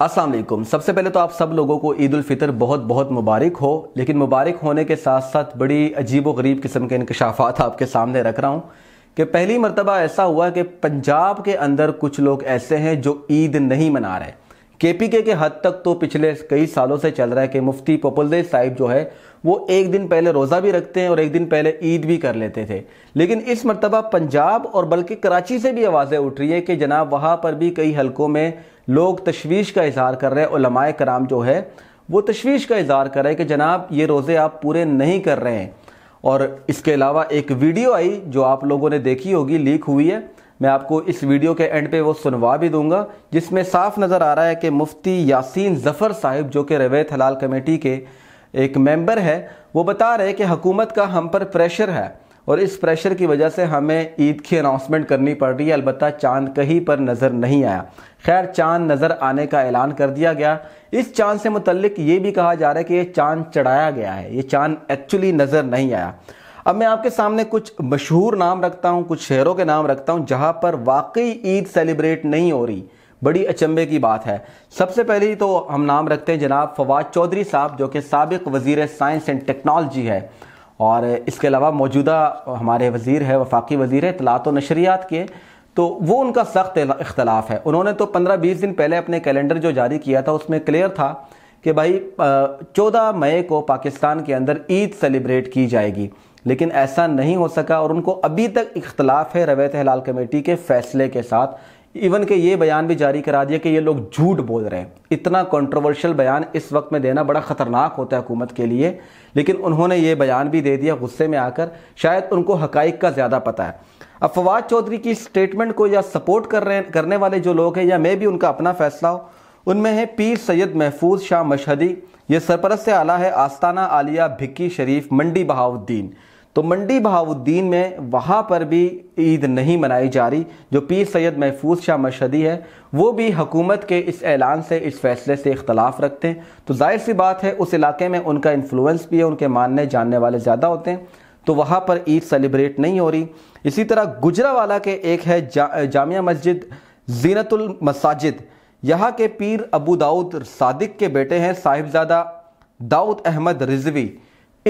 असलम सबसे पहले तो आप सब लोगों को ईद फितर बहुत बहुत मुबारक हो लेकिन मुबारक होने के साथ साथ बड़ी अजीब व गरीब किस्म के इनकशाफात आपके सामने रख रहा हूँ कि पहली मरतबा ऐसा हुआ कि पंजाब के अंदर कुछ लोग ऐसे हैं जो ईद नहीं मना रहे केपीके के हद तक तो पिछले कई सालों से चल रहा है कि मुफ्ती पपुलदेव साहिब जो है वो एक दिन पहले रोज़ा भी रखते हैं और एक दिन पहले ईद भी कर लेते थे लेकिन इस मरतबा पंजाब और बल्कि कराची से भी आवाज़ें उठ रही है कि जनाब वहाँ पर भी कई हलकों में लोग तशवीश का इजहार कर रहे हैं लमाय कराम जो है वो तशवीश का इजहार कर रहे हैं कि जनाब ये रोज़े आप पूरे नहीं कर रहे हैं और इसके अलावा एक वीडियो आई जो आप लोगों ने देखी होगी लीक हुई है मैं आपको इस वीडियो के एंड पे वो सुनवा भी दूंगा जिसमें साफ नज़र आ रहा है कि मुफ्ती यासीन ज़फ़र साहिब जो कि रवैत हलाल कमेटी के एक मेंबर है वो बता रहे कि हुकूमत का हम पर प्रेशर है और इस प्रेशर की वजह से हमें ईद की अनाउंसमेंट करनी पड़ रही है अलबत् चांद कहीं पर नज़र नहीं आया खैर चांद नज़र आने का ऐलान कर दिया गया इस चांद से मुतलिक ये भी कहा जा रहा है कि ये चांद चढ़ाया गया है ये चांद एक्चुअली नज़र नहीं आया अब मैं आपके सामने कुछ मशहूर नाम रखता हूँ कुछ शहरों के नाम रखता हूँ जहाँ पर वाकई ईद सेलिब्रेट नहीं हो रही बड़ी अचंभे की बात है सबसे पहले तो हम नाम रखते हैं जनाब फवाद चौधरी साहब जो कि सबक वजीर साइंस एंड टेक्नोलॉजी है और इसके अलावा मौजूदा हमारे वजीर है वफाकी वजीर तलात नशरियात के तो वो उनका सख्त इख्तलाफ है उन्होंने तो पंद्रह बीस दिन पहले अपने कैलेंडर जो जारी किया था उसमें क्लियर था कि भाई चौदह मई को पाकिस्तान के अंदर ईद सेलिब्रेट की जाएगी लेकिन ऐसा नहीं हो सका और उनको अभी तक इख्तलाफ है रवैत हलाल कमेटी के फैसले के साथ इवन के ये बयान भी जारी करा दिया कि ये लोग झूठ बोल रहे हैं इतना कंट्रोवर्शियल बयान इस वक्त में देना बड़ा ख़तरनाक होता है हुकूमत के लिए लेकिन उन्होंने ये बयान भी दे दिया गुस्से में आकर शायद उनको हकाइक का ज़्यादा पता है अब फवाद चौधरी की स्टेटमेंट को या सपोर्ट कर रहे करने वाले जो लोग हैं या मैं भी उनका अपना फैसला हो उनमें है पीर सैयद महफूज शाह मशहदी ये सरपरस्त आला है आस्ताना आलिया भिक्की शरीफ मंडी बहाउद्दीन तो मंडी बहाउद्दीन में वहाँ पर भी ईद नहीं मनाई जा रही जो पीर सैयद महफूज शाह मशदी है वो भी हुकूमत के इस ऐलान से इस फैसले से इख्तलाफ रखते हैं तो जाहिर सी बात है उस इलाके में उनका इन्फ्लुएंस भी है उनके मानने जानने वाले ज़्यादा होते हैं तो वहाँ पर ईद सेलिब्रेट नहीं हो रही इसी तरह वाला के एक है जा, जामिया मस्जिद जीनतुल मसाजिद यहाँ के पीर अबू दाऊद सादिक के बेटे हैं साहिबजादा दाऊद अहमद रिजवी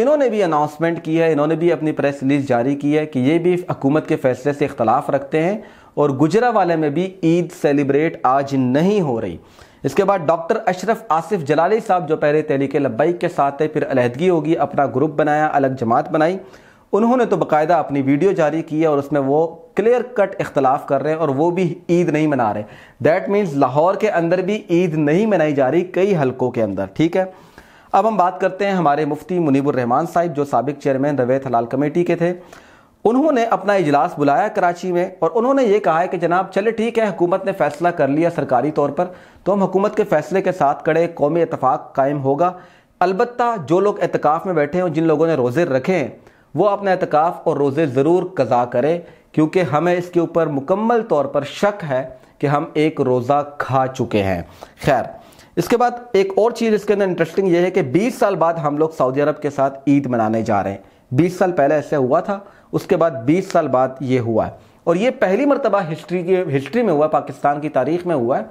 इन्होंने भी अनाउंसमेंट की है इन्होंने भी अपनी प्रेस रिलीज जारी की है कि ये भी हुकूमत के फैसले से इख्तलाफ रखते हैं और गुजरा वाले में भी ईद सेलिब्रेट आज नहीं हो रही इसके बाद डॉक्टर अशरफ आसिफ जलाली साहब जो पहले तहरीक लब्बैक के साथ थे फिर अलहदगी होगी अपना ग्रुप बनाया अलग जमात बनाई उन्होंने तो बाकायदा अपनी वीडियो जारी की है और उसमें वो क्लियर कट इख्तलाफ कर रहे हैं और वो भी ईद नहीं मना रहे दैट मीन्स लाहौर के अंदर भी ईद नहीं मनाई जा रही कई हलकों के अंदर ठीक है अब हम बात करते हैं हमारे मुफ्ती मुनीबुर रहमान साहिब जो सबक चेयरमैन रवैत हलाल कमेटी के थे उन्होंने अपना इजलास बुलाया कराची में और उन्होंने ये कहा है कि जनाब चले ठीक है हुकूमत ने फैसला कर लिया सरकारी तौर पर तो हम हुकूमत के फैसले के साथ कड़े कौमी इतफाक़ कायम होगा अलबत् जो लोग एहतिकाफ़ में बैठे हैं जिन लोगों ने रोज़े रखे हैं वो अपना एहतिकाफ़ और रोज़े ज़रूर कज़ा करें क्योंकि हमें इसके ऊपर मुकम्मल तौर पर शक है कि हम एक रोज़ा खा चुके हैं खैर इसके बाद एक और चीज़ इसके अंदर इंटरेस्टिंग ये है कि 20 साल बाद हम लोग सऊदी अरब के साथ ईद मनाने जा रहे हैं 20 साल पहले ऐसा हुआ था उसके बाद 20 साल बाद ये हुआ है और ये पहली मरतबा हिस्ट्री के हिस्ट्री में हुआ पाकिस्तान की तारीख में हुआ है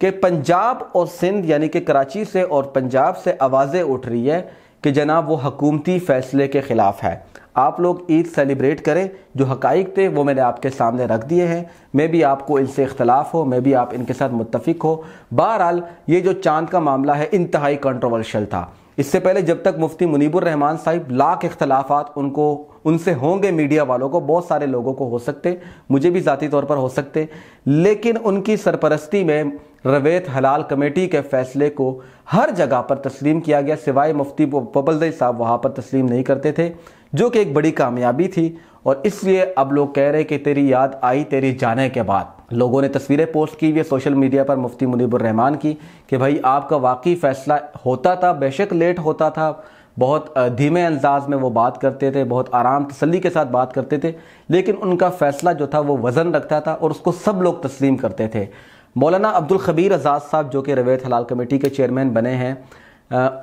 कि पंजाब और सिंध यानी कि कराची से और पंजाब से आवाज़ें उठ रही है कि जनाब वो हकूमती फैसले के ख़िलाफ़ है आप लोग ईद सेलिब्रेट करें जो हकाइक थे वो मैंने आपके सामने रख दिए हैं मे भी आपको इनसे इख्तलाफ हो मे भी आप इनके साथ मुतफिक हो बहरहाल ये जो चांद का मामला है इंतहाई कंट्रोवर्शल था इससे पहले जब तक मुफ्ती मुनीबर रहमान साहिब लाख इख्तलाफात उनको उनसे होंगे मीडिया वालों को बहुत सारे लोगों को हो सकते मुझे भी ज़ाती तौर पर हो सकते लेकिन उनकी सरपरस्ती में रवेत हलाल कमेटी के फैसले को हर जगह पर तस्लीम किया गया सिवाय मुफ्ती बबलदई साहब वहाँ पर तस्लीम नहीं करते थे जो कि एक बड़ी कामयाबी थी और इसलिए अब लोग कह रहे कि तेरी याद आई तेरी जाने के बाद लोगों ने तस्वीरें पोस्ट की हुई सोशल मीडिया पर मुफ्ती रहमान की कि भाई आपका वाकई फैसला होता था बेशक लेट होता था बहुत धीमे अंदाज में वो बात करते थे बहुत आराम तसली के साथ बात करते थे लेकिन उनका फैसला जो था वो वज़न रखता था और उसको सब लोग तस्लीम करते थे मौलाना अब्दुल खबीर आज़ाद साहब जो कि रवैत हलाल कमेटी के चेयरमैन बने हैं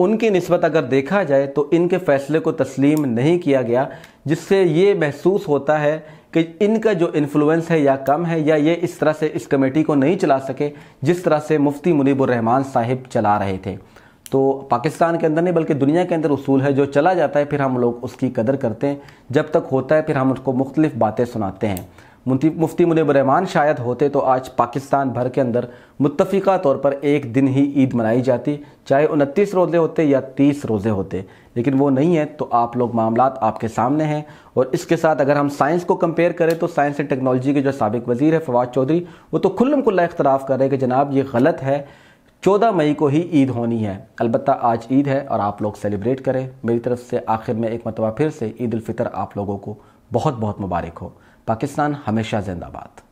उनकी नस्बत अगर देखा जाए तो इनके फ़ैसले को तस्लीम नहीं किया गया जिससे ये महसूस होता है कि इनका जो इन्फ्लुएंस है या कम है या ये इस तरह से इस कमेटी को नहीं चला सके जिस तरह से मुफ्ती मुनीबुररहमान साहिब चला रहे थे तो पाकिस्तान के अंदर नहीं बल्कि दुनिया के अंदर उसूल है जो चला जाता है फिर हम लोग उसकी कदर करते हैं जब तक होता है फिर हम उसको मुख्तलिफ बातें सुनाते हैं मुफ्ती मुनब रहमान शायद होते तो आज पाकिस्तान भर के अंदर मुतफ़ा तौर पर एक दिन ही ईद मनाई जाती चाहे उनतीस रोज़े होते या तीस रोज़े होते लेकिन वो नहीं है तो आप लोग मामला आपके सामने हैं और इसके साथ अगर हम साइंस को कंपेयर करें तो साइंस एंड टेक्नोलॉजी के जो सबक वज़ी है फवाद चौधरी वो तो खुल्लम खुल्ला इख्तराफ़ कर रहे हैं कि जनाब ये गलत है चौदह मई को ही ईद होनी है अलबत्त आज ईद है और आप लोग सेलिब्रेट करें मेरी तरफ से आखिर में एक मरतबा फिर से ईद फितर आप लोगों को बहुत बहुत मुबारक हो पाकिस्तान हमेशा जिंदाबाद